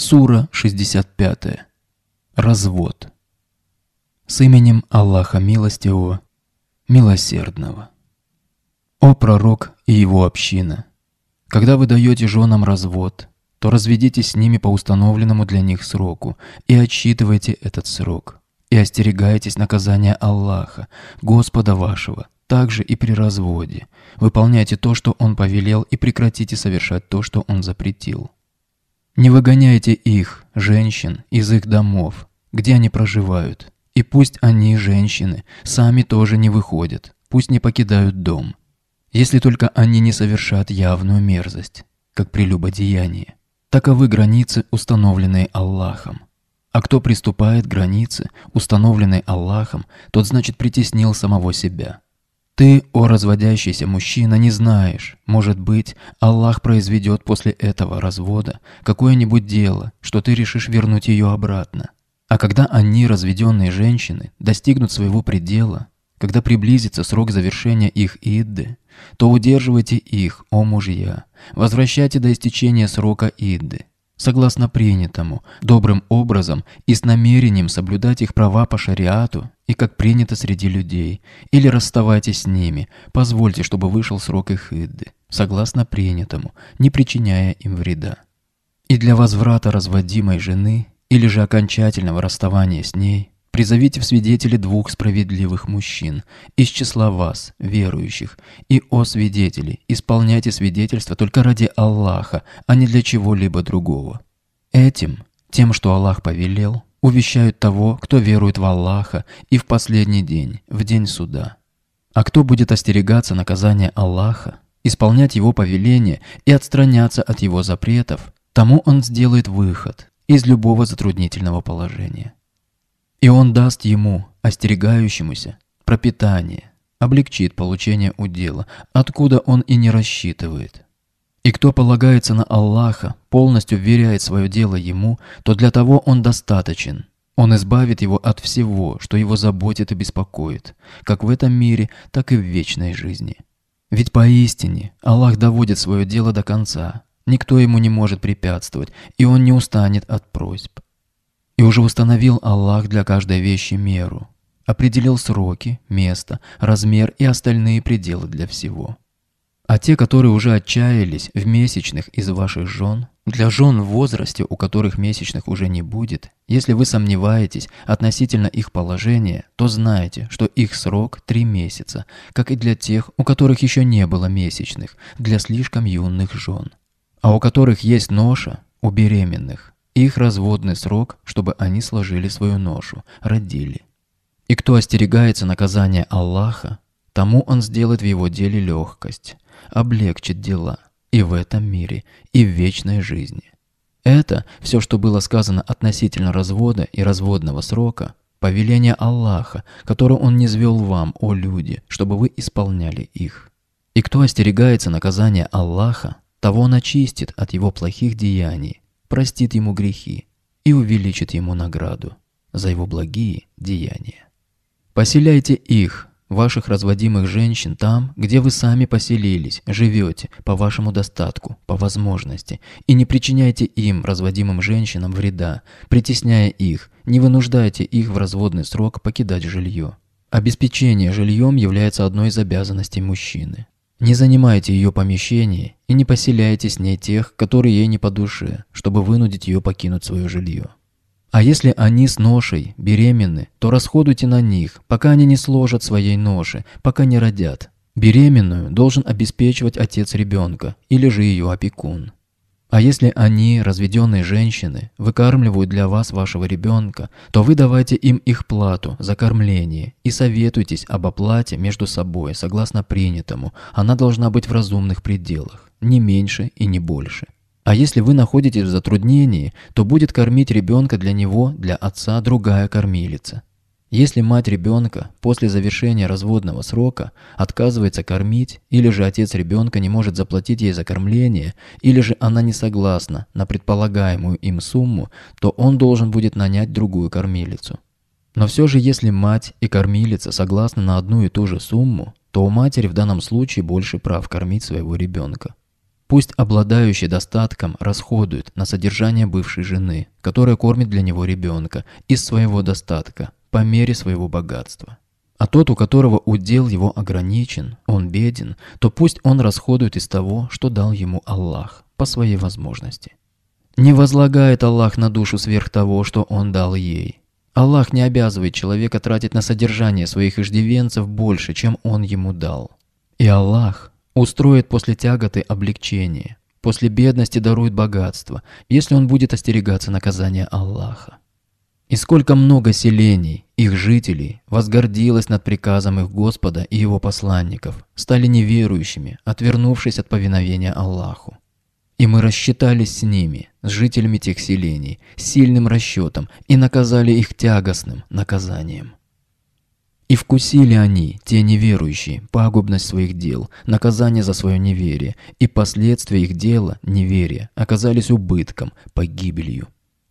Сура 65. Развод. С именем Аллаха Милостивого, Милосердного. О пророк и его община! Когда вы даете женам развод, то разведитесь с ними по установленному для них сроку и отсчитывайте этот срок, и остерегайтесь наказания Аллаха, Господа вашего, также и при разводе. Выполняйте то, что Он повелел, и прекратите совершать то, что Он запретил. Не выгоняйте их, женщин, из их домов, где они проживают. И пусть они, женщины, сами тоже не выходят, пусть не покидают дом. Если только они не совершат явную мерзость, как прелюбодеяние. Таковы границы, установленные Аллахом. А кто приступает к границе, установленной Аллахом, тот значит притеснил самого себя. Ты, о разводящийся мужчина, не знаешь. Может быть, Аллах произведет после этого развода какое-нибудь дело, что ты решишь вернуть ее обратно. А когда они, разведенные женщины, достигнут своего предела, когда приблизится срок завершения их идды, то удерживайте их, о мужья, возвращайте до истечения срока идды, согласно принятому, добрым образом и с намерением соблюдать их права по шариату и как принято среди людей, или расставайтесь с ними, позвольте, чтобы вышел срок их идды, согласно принятому, не причиняя им вреда. И для возврата разводимой жены или же окончательного расставания с ней – Призовите в свидетели двух справедливых мужчин из числа вас, верующих, и о свидетели, исполняйте свидетельство только ради Аллаха, а не для чего-либо другого. Этим, тем, что Аллах повелел, увещают того, кто верует в Аллаха и в последний день, в день суда. А кто будет остерегаться наказания Аллаха, исполнять его повеление и отстраняться от его запретов, тому он сделает выход из любого затруднительного положения. И он даст ему, остерегающемуся, пропитание, облегчит получение удела, откуда он и не рассчитывает. И кто полагается на Аллаха, полностью вверяет свое дело ему, то для того он достаточен. Он избавит его от всего, что его заботит и беспокоит, как в этом мире, так и в вечной жизни. Ведь поистине Аллах доводит свое дело до конца, никто ему не может препятствовать, и он не устанет от просьб. И уже установил Аллах для каждой вещи меру, определил сроки, место, размер и остальные пределы для всего. А те, которые уже отчаялись в месячных из ваших жен, для жен в возрасте, у которых месячных уже не будет, если вы сомневаетесь относительно их положения, то знайте, что их срок – три месяца, как и для тех, у которых еще не было месячных, для слишком юных жен. А у которых есть ноша – у беременных. Их разводный срок, чтобы они сложили свою ношу, родили. И кто остерегается наказания Аллаха, тому он сделает в его деле легкость, облегчит дела и в этом мире, и в вечной жизни. Это все, что было сказано относительно развода и разводного срока, повеление Аллаха, которое Он низвел вам, о люди, чтобы вы исполняли их. И кто остерегается наказания Аллаха, того Он очистит от его плохих деяний, простит ему грехи и увеличит ему награду за его благие деяния. Поселяйте их, ваших разводимых женщин, там, где вы сами поселились, живете, по вашему достатку, по возможности, и не причиняйте им, разводимым женщинам, вреда, притесняя их, не вынуждайте их в разводный срок покидать жилье. Обеспечение жильем является одной из обязанностей мужчины. Не занимайте ее помещение и не поселяйте с ней тех, которые ей не по душе, чтобы вынудить ее покинуть свое жилье. А если они с ношей беременны, то расходуйте на них, пока они не сложат своей ноши, пока не родят. Беременную должен обеспечивать отец ребенка или же ее опекун. А если они, разведенные женщины, выкармливают для вас вашего ребенка, то вы давайте им их плату за кормление и советуйтесь об оплате между собой согласно принятому. Она должна быть в разумных пределах, не меньше и не больше. А если вы находитесь в затруднении, то будет кормить ребенка для него, для отца другая кормилица. Если мать ребенка после завершения разводного срока отказывается кормить, или же отец ребенка не может заплатить ей за кормление, или же она не согласна на предполагаемую им сумму, то он должен будет нанять другую кормилицу. Но все же если мать и кормилица согласны на одну и ту же сумму, то у матери в данном случае больше прав кормить своего ребенка. Пусть обладающий достатком расходует на содержание бывшей жены, которая кормит для него ребенка, из своего достатка, по мере своего богатства. А тот, у которого удел его ограничен, он беден, то пусть он расходует из того, что дал ему Аллах, по своей возможности. Не возлагает Аллах на душу сверх того, что он дал ей. Аллах не обязывает человека тратить на содержание своих иждивенцев больше, чем он ему дал. И Аллах устроит после тяготы облегчение, после бедности дарует богатство, если он будет остерегаться наказания Аллаха. И сколько много селений, их жителей, возгордилось над приказом их Господа и его посланников, стали неверующими, отвернувшись от повиновения Аллаху. И мы рассчитались с ними, с жителями тех селений, сильным расчетом, и наказали их тягостным наказанием. И вкусили они, те неверующие, пагубность своих дел, наказание за свое неверие, и последствия их дела, неверия, оказались убытком, погибелью.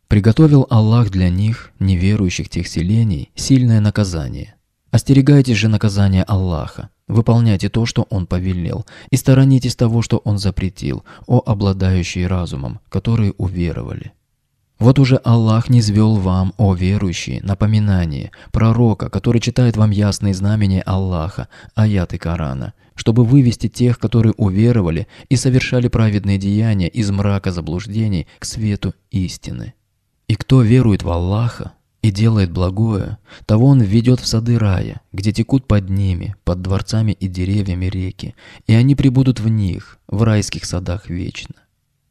Приготовил Аллах для них, неверующих тех селений, сильное наказание. Остерегайтесь же наказания Аллаха, выполняйте то, что Он повелел, и сторонитесь того, что Он запретил, о обладающие разумом, которые уверовали. Вот уже Аллах не звел вам, о верующие, напоминание, пророка, который читает вам ясные знамения Аллаха, аяты Корана, чтобы вывести тех, которые уверовали и совершали праведные деяния из мрака заблуждений к свету истины. И кто верует в Аллаха и делает благое, того он введет в сады рая, где текут под ними, под дворцами и деревьями реки, и они прибудут в них, в райских садах вечно.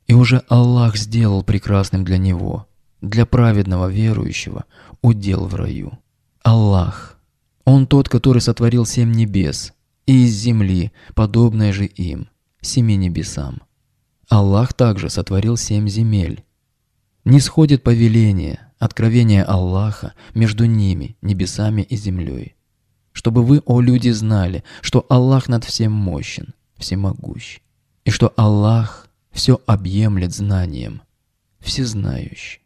И уже Аллах сделал прекрасным для него, для праведного верующего, удел в раю. Аллах, Он тот, который сотворил семь небес, и из земли, подобное же им, семи небесам. Аллах также сотворил семь земель, не сходит повеление, откровение Аллаха между ними, небесами и землей. Чтобы вы, о люди, знали, что Аллах над всем мощен, всемогущ, и что Аллах все объемлет знанием, всезнающий.